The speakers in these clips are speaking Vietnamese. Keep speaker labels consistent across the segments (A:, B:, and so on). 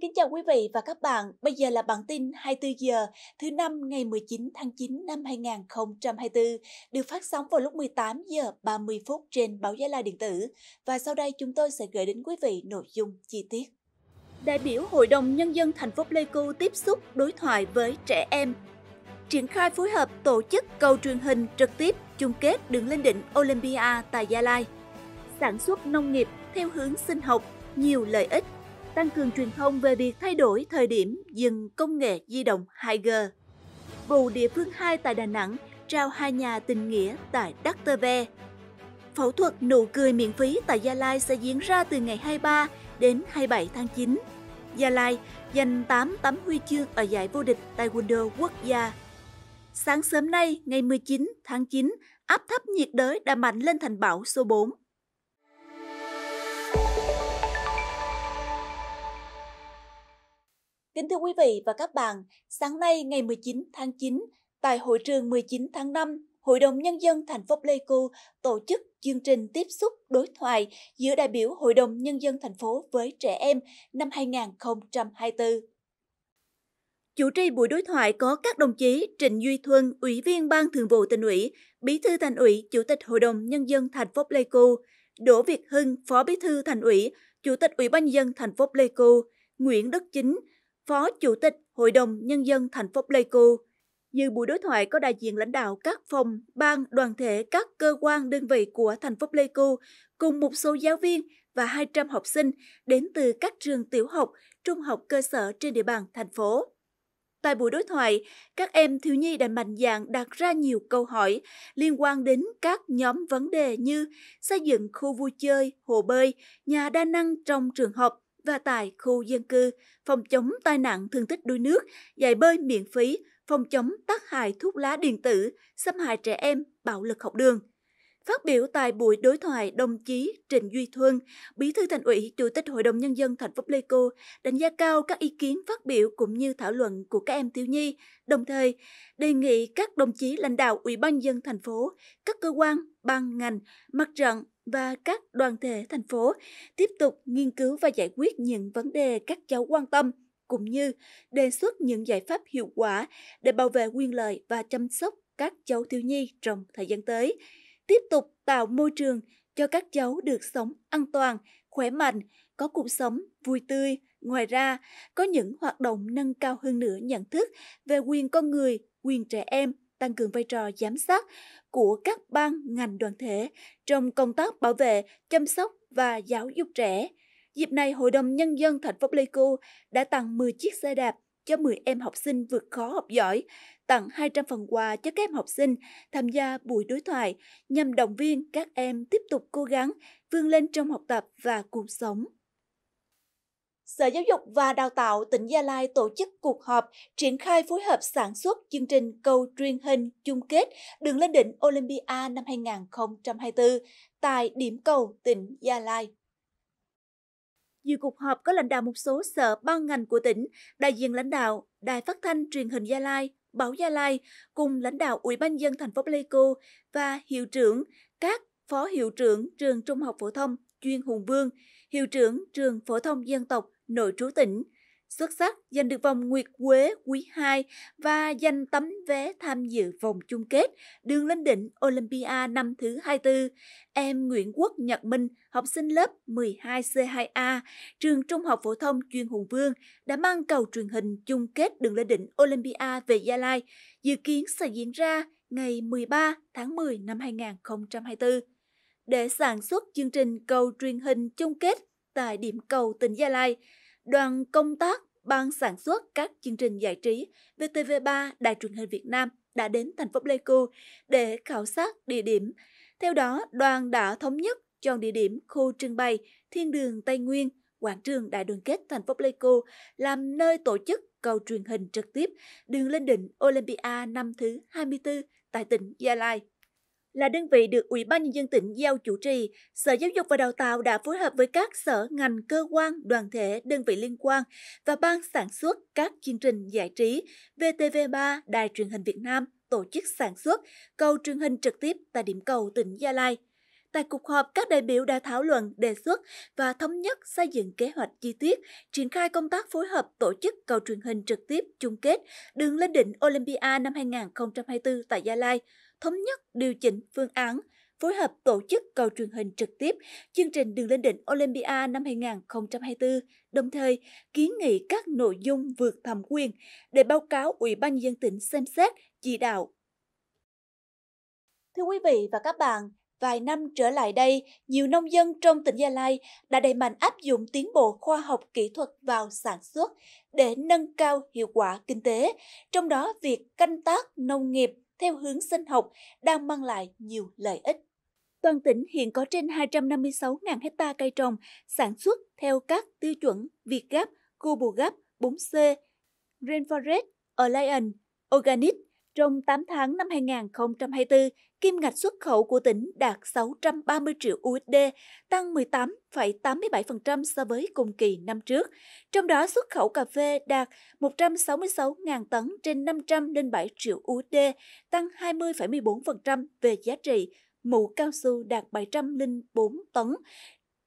A: kính chào quý vị và các bạn. Bây giờ là bản tin 24 giờ thứ năm ngày 19 tháng 9 năm 2024 được phát sóng vào lúc 18 giờ 30 phút trên báo Gia Lai điện tử và sau đây chúng tôi sẽ gửi đến quý vị nội dung chi tiết. Đại biểu Hội đồng nhân dân thành phố Pleiku tiếp xúc đối thoại với trẻ em. Triển khai phối hợp tổ chức cầu truyền hình trực tiếp chung kết đường lên đỉnh Olympia tại Gia Lai. Sản xuất nông nghiệp theo hướng sinh học, nhiều lợi ích tăng cường truyền thông về việc thay đổi thời điểm dừng công nghệ di động 2G. Vụ địa phương 2 tại Đà Nẵng trao hai nhà tình nghĩa tại Đắc Tơ Ve. Phẫu thuật nụ cười miễn phí tại Gia Lai sẽ diễn ra từ ngày 23 đến 27 tháng 9. Gia Lai giành 8 tấm huy chương ở giải vô địch tại Taekwondo quốc gia. Sáng sớm nay, ngày 19 tháng 9, áp thấp nhiệt đới đã mạnh lên thành bão số 4 Kính thưa quý vị và các bạn, sáng nay ngày 19 tháng 9, tại hội trường 19 tháng 5, Hội đồng Nhân dân thành phố Pleiku tổ chức chương trình tiếp xúc đối thoại giữa đại biểu Hội đồng Nhân dân thành phố với trẻ em năm 2024. Chủ trì buổi đối thoại có các đồng chí Trịnh Duy Thuân, Ủy viên Ban Thường vụ tỉnh ủy, Bí thư thành ủy, Chủ tịch Hội đồng Nhân dân thành phố Pleiku, Đỗ Việt Hưng, Phó Bí thư thành ủy, Chủ tịch Ủy ban nhân dân thành phố Pleiku, Nguyễn Đức Chính, Phó Chủ tịch Hội đồng Nhân dân thành phố Pleiku. Dự buổi đối thoại có đại diện lãnh đạo các phòng, ban, đoàn thể, các cơ quan, đơn vị của thành phố Pleiku cùng một số giáo viên và 200 học sinh đến từ các trường tiểu học, trung học cơ sở trên địa bàn thành phố. Tại buổi đối thoại, các em thiếu nhi đã mạnh dạn đặt ra nhiều câu hỏi liên quan đến các nhóm vấn đề như xây dựng khu vui chơi, hồ bơi, nhà đa năng trong trường học, và tại khu dân cư, phòng chống tai nạn thương tích đuối nước, dạy bơi miễn phí, phòng chống tác hại thuốc lá điện tử, xâm hại trẻ em, bạo lực học đường. Phát biểu tại buổi đối thoại, đồng chí Trịnh Duy Thuân, Bí thư Thành ủy, Chủ tịch Hội đồng nhân dân thành phố Pleiku đánh giá cao các ý kiến phát biểu cũng như thảo luận của các em thiếu nhi, đồng thời đề nghị các đồng chí lãnh đạo Ủy ban dân thành phố, các cơ quan, ban ngành, mặt trận, và các đoàn thể thành phố tiếp tục nghiên cứu và giải quyết những vấn đề các cháu quan tâm cũng như đề xuất những giải pháp hiệu quả để bảo vệ quyền lợi và chăm sóc các cháu thiếu nhi trong thời gian tới tiếp tục tạo môi trường cho các cháu được sống an toàn khỏe mạnh có cuộc sống vui tươi ngoài ra có những hoạt động nâng cao hơn nữa nhận thức về quyền con người quyền trẻ em tăng cường vai trò giám sát của các ban ngành đoàn thể trong công tác bảo vệ, chăm sóc và giáo dục trẻ. Dịp này, Hội đồng Nhân dân thành phố Pleiku đã tặng 10 chiếc xe đạp cho 10 em học sinh vượt khó học giỏi, tặng 200 phần quà cho các em học sinh tham gia buổi đối thoại nhằm động viên các em tiếp tục cố gắng vươn lên trong học tập và cuộc sống. Sở Giáo dục và Đào tạo tỉnh Gia Lai tổ chức cuộc họp triển khai phối hợp sản xuất chương trình cầu truyền hình chung kết đường lên đỉnh Olympia năm 2024 tại điểm cầu tỉnh Gia Lai. Dự cuộc họp có lãnh đạo một số sở ban ngành của tỉnh, đại diện lãnh đạo Đài Phát thanh Truyền hình Gia Lai, Báo Gia Lai cùng lãnh đạo Ủy ban dân thành phố Pleiku và hiệu trưởng các phó hiệu trưởng trường Trung học phổ thông chuyên Hùng Vương, hiệu trưởng trường phổ thông dân tộc nội trú tỉnh. Xuất sắc giành được vòng Nguyệt Quế quý 2 và giành tấm vé tham dự vòng chung kết đường lên đỉnh Olympia năm thứ 24. Em Nguyễn Quốc Nhật Minh, học sinh lớp 12C2A, trường Trung học phổ thông chuyên Hùng Vương, đã mang cầu truyền hình chung kết đường lên đỉnh Olympia về Gia Lai, dự kiến sẽ diễn ra ngày 13 tháng 10 năm 2024. Để sản xuất chương trình cầu truyền hình chung kết tại điểm cầu tỉnh Gia Lai. Đoàn công tác Ban sản xuất các chương trình giải trí VTV3 Đài truyền hình Việt Nam đã đến thành phố Pleiku để khảo sát địa điểm. Theo đó, đoàn đã thống nhất chọn địa điểm khu trưng bày Thiên đường Tây Nguyên, quảng trường Đại đoàn kết thành phố Pleiku làm nơi tổ chức cầu truyền hình trực tiếp đường lên đỉnh Olympia năm thứ 24 tại tỉnh Gia Lai là đơn vị được Ủy ban nhân dân tỉnh giao chủ trì, Sở Giáo dục và Đào tạo đã phối hợp với các sở ngành, cơ quan, đoàn thể, đơn vị liên quan và ban sản xuất các chương trình giải trí VTV3 Đài truyền hình Việt Nam tổ chức sản xuất cầu truyền hình trực tiếp tại điểm cầu tỉnh Gia Lai. Tại cuộc họp, các đại biểu đã thảo luận, đề xuất và thống nhất xây dựng kế hoạch chi tiết, triển khai công tác phối hợp tổ chức cầu truyền hình trực tiếp chung kết đường lên đỉnh Olympia năm 2024 tại Gia Lai thống nhất điều chỉnh phương án, phối hợp tổ chức cầu truyền hình trực tiếp chương trình Đường lên đỉnh Olympia năm 2024, đồng thời kiến nghị các nội dung vượt thẩm quyền để báo cáo Ủy ban nhân dân tỉnh xem xét, chỉ đạo. Thưa quý vị và các bạn, vài năm trở lại đây, nhiều nông dân trong tỉnh Gia Lai đã đẩy mạnh áp dụng tiến bộ khoa học kỹ thuật vào sản xuất để nâng cao hiệu quả kinh tế, trong đó việc canh tác nông nghiệp theo hướng sinh học đang mang lại nhiều lợi ích. Toàn tỉnh hiện có trên 256.000 hecta cây trồng sản xuất theo các tiêu chuẩn Việt Gap, Global Gap 4C, Rainforest Alliance, Organic trong 8 tháng năm 2024, kim ngạch xuất khẩu của tỉnh đạt 630 triệu USD, tăng 18,87% so với cùng kỳ năm trước. Trong đó xuất khẩu cà phê đạt 166.000 tấn trên 507 triệu USD, tăng 20,14% về giá trị, mũ cao su đạt 704 tấn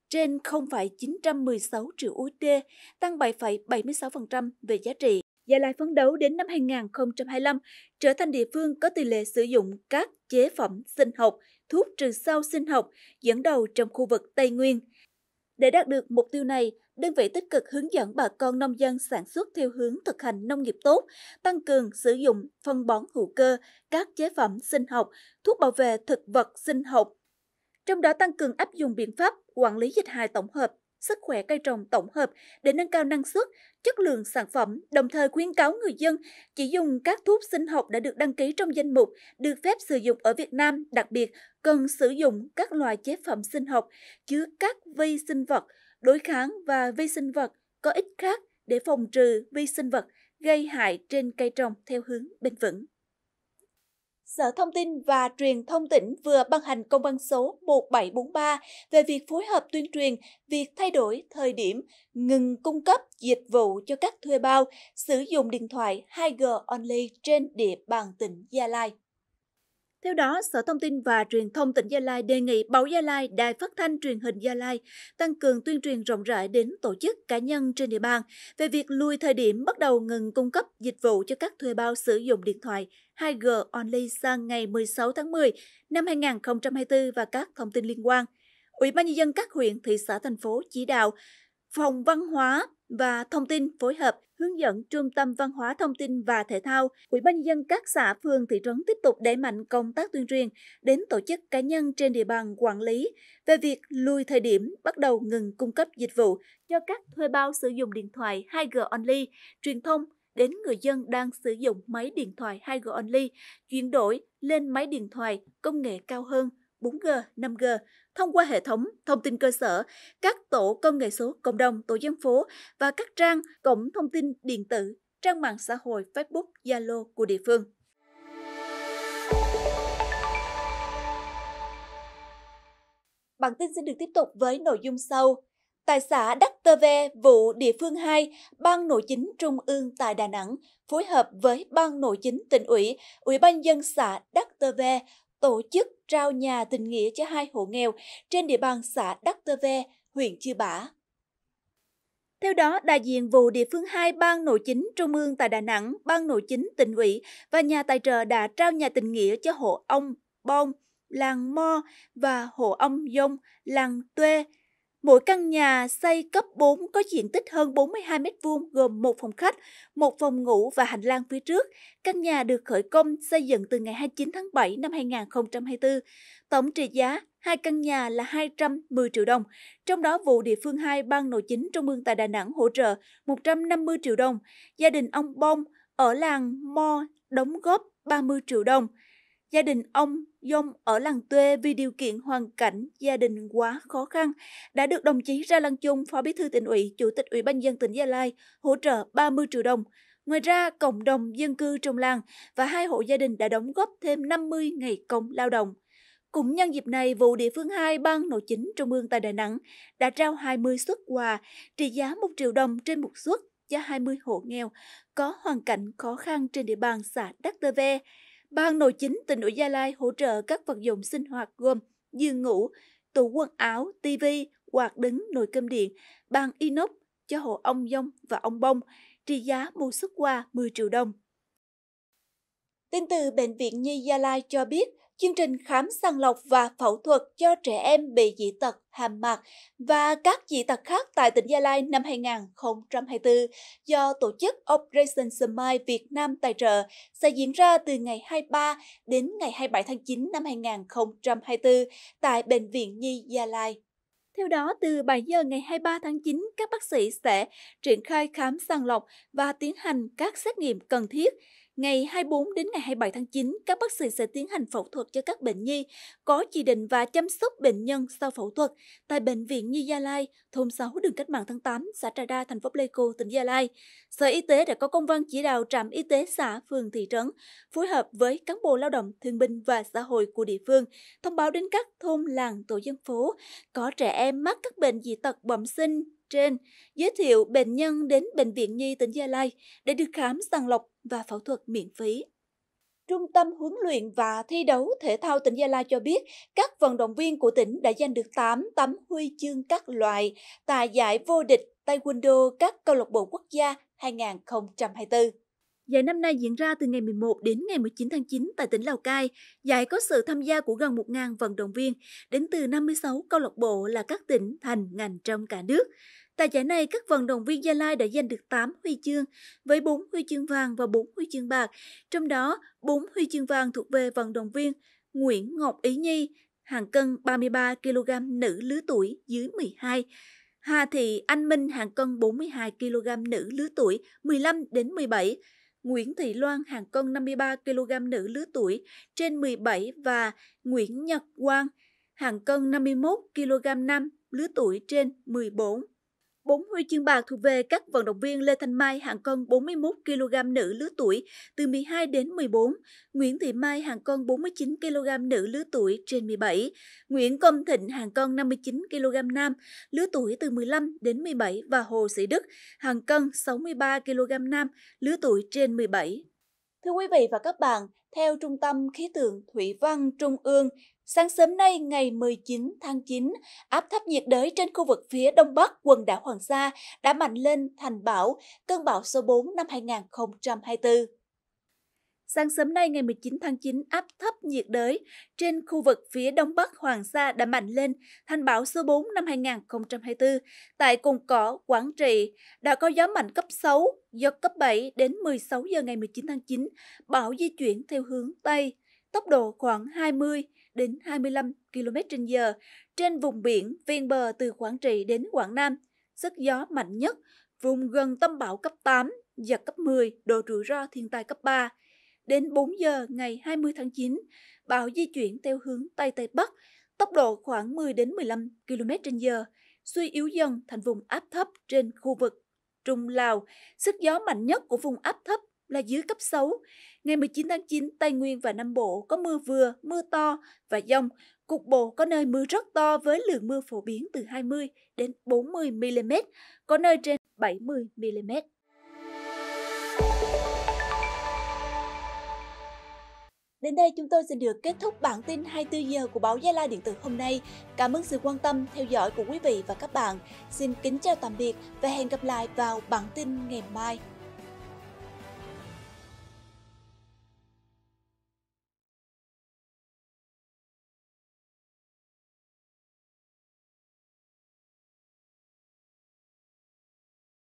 A: trên 0,916 triệu USD, tăng 7,76% về giá trị. Gia Lai phấn đấu đến năm 2025 trở thành địa phương có tỷ lệ sử dụng các chế phẩm sinh học, thuốc trừ sâu sinh học dẫn đầu trong khu vực Tây Nguyên. Để đạt được mục tiêu này, đơn vị tích cực hướng dẫn bà con nông dân sản xuất theo hướng thực hành nông nghiệp tốt, tăng cường sử dụng phân bón hữu cơ, các chế phẩm sinh học, thuốc bảo vệ thực vật sinh học. Trong đó tăng cường áp dụng biện pháp quản lý dịch hại tổng hợp sức khỏe cây trồng tổng hợp để nâng cao năng suất, chất lượng sản phẩm, đồng thời khuyến cáo người dân chỉ dùng các thuốc sinh học đã được đăng ký trong danh mục được phép sử dụng ở Việt Nam, đặc biệt cần sử dụng các loại chế phẩm sinh học chứa các vi sinh vật, đối kháng và vi sinh vật có ích khác để phòng trừ vi sinh vật gây hại trên cây trồng theo hướng bền vững. Sở Thông tin và Truyền thông tỉnh vừa ban hành công văn số 1743 về việc phối hợp tuyên truyền việc thay đổi thời điểm ngừng cung cấp dịch vụ cho các thuê bao sử dụng điện thoại 2G only trên địa bàn tỉnh Gia Lai. Theo đó, Sở Thông tin và Truyền thông tỉnh Gia Lai đề nghị Báo Gia Lai, Đài Phát thanh Truyền hình Gia Lai tăng cường tuyên truyền rộng rãi đến tổ chức cá nhân trên địa bàn về việc lùi thời điểm bắt đầu ngừng cung cấp dịch vụ cho các thuê bao sử dụng điện thoại 2G Only sang ngày 16 tháng 10 năm 2024 và các thông tin liên quan. Ủy ban nhân dân các huyện, thị xã, thành phố chỉ đạo Phòng Văn hóa và thông tin phối hợp hướng dẫn Trung tâm Văn hóa Thông tin và Thể thao, Ủy ban nhân dân các xã phường thị trấn tiếp tục đẩy mạnh công tác tuyên truyền đến tổ chức cá nhân trên địa bàn quản lý về việc lùi thời điểm bắt đầu ngừng cung cấp dịch vụ cho các thuê bao sử dụng điện thoại 2G only, truyền thông đến người dân đang sử dụng máy điện thoại 2G only, chuyển đổi lên máy điện thoại công nghệ cao hơn 4G, 5G thông qua hệ thống thông tin cơ sở, các tổ công nghệ số cộng đồng, tổ dân phố và các trang cổng thông tin điện tử, trang mạng xã hội Facebook, Zalo của địa phương. Bản tin sẽ được tiếp tục với nội dung sau. Tại xã Đắc Tơ Ve, vụ địa phương 2, Ban Nội chính Trung ương tại Đà Nẵng phối hợp với Ban Nội chính tỉnh ủy, Ủy ban dân xã Đắc Tơ Ve tổ chức trao nhà tình nghĩa cho hai hộ nghèo trên địa bàn xã Đắc Tơ Ve, huyện Chư Bả. Theo đó, đại diện vụ địa phương 2 Ban Nội chính Trung ương tại Đà Nẵng, Ban Nội chính tỉnh ủy và nhà tài trợ đã trao nhà tình nghĩa cho hộ ông Bông, làng Mo và hộ ông Dông, làng Tuê, Mỗi căn nhà xây cấp 4 có diện tích hơn 42 m2 gồm một phòng khách, một phòng ngủ và hành lang phía trước. Căn nhà được khởi công xây dựng từ ngày 29 tháng 7 năm 2024. Tổng trị giá hai căn nhà là 210 triệu đồng, trong đó vụ địa phương 2 Ban Nội chính Trung ương tại Đà Nẵng hỗ trợ 150 triệu đồng. Gia đình ông Bông ở làng Mo đóng góp 30 triệu đồng. Gia đình ông Dông ở làng Tuê vì điều kiện hoàn cảnh gia đình quá khó khăn đã được đồng chí Ra Lăng Chung, Phó Bí thư tỉnh ủy, Chủ tịch Ủy ban dân tỉnh Gia Lai hỗ trợ 30 triệu đồng. Ngoài ra, cộng đồng dân cư trong làng và hai hộ gia đình đã đóng góp thêm 50 ngày công lao động. Cũng nhân dịp này, vụ địa phương 2 Ban Nội chính Trung ương tại Đà Nẵng đã trao 20 suất quà trị giá 1 triệu đồng trên một suất cho 20 hộ nghèo có hoàn cảnh khó khăn trên địa bàn xã Đắc Tơ Ve. Ban nội chính tỉnh ủy Gia Lai hỗ trợ các vật dụng sinh hoạt gồm giường ngủ, tủ quần áo, tivi, quạt đứng, nồi cơm điện, bàn inox cho hộ ông dông và ông bông, trị giá mua xuất quà 10 triệu đồng. Tin từ Bệnh viện Nhi Gia Lai cho biết, chương trình khám sàng lọc và phẫu thuật cho trẻ em bị dị tật hàm mặt và các dị tật khác tại tỉnh Gia Lai năm 2024 do tổ chức Operation Smile Việt Nam tài trợ sẽ diễn ra từ ngày 23 đến ngày 27 tháng 9 năm 2024 tại Bệnh viện Nhi Gia Lai. Theo đó, từ 7 giờ ngày 23 tháng 9, các bác sĩ sẽ triển khai khám sàng lọc và tiến hành các xét nghiệm cần thiết Ngày 24 đến ngày 27 tháng 9, các bác sĩ sẽ tiến hành phẫu thuật cho các bệnh nhi, có chỉ định và chăm sóc bệnh nhân sau phẫu thuật tại Bệnh viện Nhi Gia Lai, thôn 6 đường Cách mạng tháng 8, xã Trà Đa, thành phố Pleiku, tỉnh Gia Lai. Sở Y tế đã có công văn chỉ đạo trạm y tế xã, phường, thị trấn phối hợp với cán bộ lao động, thương binh và xã hội của địa phương, thông báo đến các thôn làng, tổ dân phố có trẻ em mắc các bệnh dị tật bẩm sinh, trên giới thiệu bệnh nhân đến Bệnh viện Nhi tỉnh Gia Lai để được khám sàng lọc và phẫu thuật miễn phí. Trung tâm huấn luyện và thi đấu thể thao tỉnh Gia Lai cho biết, các vận động viên của tỉnh đã giành được 8 tấm huy chương các loại tại giải vô địch Taekwondo các câu lạc bộ quốc gia 2024. Giải năm nay diễn ra từ ngày 11 đến ngày 19 tháng 9 tại tỉnh Lào Cai. Giải có sự tham gia của gần 1.000 vận động viên đến từ 56 câu lạc bộ là các tỉnh, thành, ngành trong cả nước. Tại giải này, các vận động viên Gia Lai đã giành được 8 huy chương với 4 huy chương vàng và 4 huy chương bạc, trong đó 4 huy chương vàng thuộc về vận động viên Nguyễn Ngọc Ý Nhi, hàng cân 33 kg nữ lứa tuổi dưới 12, Hà Thị Anh Minh hàng cân 42 kg nữ lứa tuổi 15 đến 17, Nguyễn Thị Loan hàng cân 53 kg nữ lứa tuổi trên 17 và Nguyễn Nhật Quang hàng cân 51 kg nam lứa tuổi trên 14. 4 huy chương bạc thuộc về các vận động viên Lê Thanh Mai hạng cân 41 kg nữ lứa tuổi từ 12 đến 14, Nguyễn Thị Mai hạng cân 49 kg nữ lứa tuổi trên 17, Nguyễn Công Thịnh hạng cân 59 kg nam lứa tuổi từ 15 đến 17 và Hồ Sĩ Đức hạng cân 63 kg nam lứa tuổi trên 17. Thưa quý vị và các bạn, theo Trung tâm Khí tượng Thủy văn Trung ương, Sáng sớm nay ngày 19 tháng 9, áp thấp nhiệt đới trên khu vực phía đông bắc quần đảo Hoàng Sa đã mạnh lên thành bão, cơn bão số 4 năm 2024. Sáng sớm nay ngày 19 tháng 9, áp thấp nhiệt đới trên khu vực phía đông bắc Hoàng Sa đã mạnh lên thành bão số 4 năm 2024 tại Cồn Cỏ, Quảng Trị. Đã có gió mạnh cấp 6, giật cấp 7 đến 16 giờ ngày 19 tháng 9, bão di chuyển theo hướng Tây, tốc độ khoảng 20 đến 25 km/h trên vùng biển ven bờ từ Quảng Trị đến Quảng Nam. Sức gió mạnh nhất vùng gần tâm bão cấp 8, giật cấp 10, độ rủi ro thiên tai cấp 3. Đến 4 giờ ngày 20 tháng 9, bão di chuyển theo hướng Tây Tây Bắc, tốc độ khoảng 10 đến 15 km/h, suy yếu dần thành vùng áp thấp trên khu vực Trung Lào. Sức gió mạnh nhất của vùng áp thấp là dưới cấp xấu. Ngày 19 tháng 9, Tây Nguyên và Nam Bộ có mưa vừa, mưa to và dông. Cục bộ có nơi mưa rất to với lượng mưa phổ biến từ 20 đến 40 mm, có nơi trên 70 mm. Đến đây chúng tôi xin được kết thúc bản tin 24 giờ của báo Gia Lai Điện tử hôm nay. Cảm ơn sự quan tâm, theo dõi của quý vị và các bạn. Xin kính chào tạm biệt và hẹn gặp lại vào bản tin ngày mai.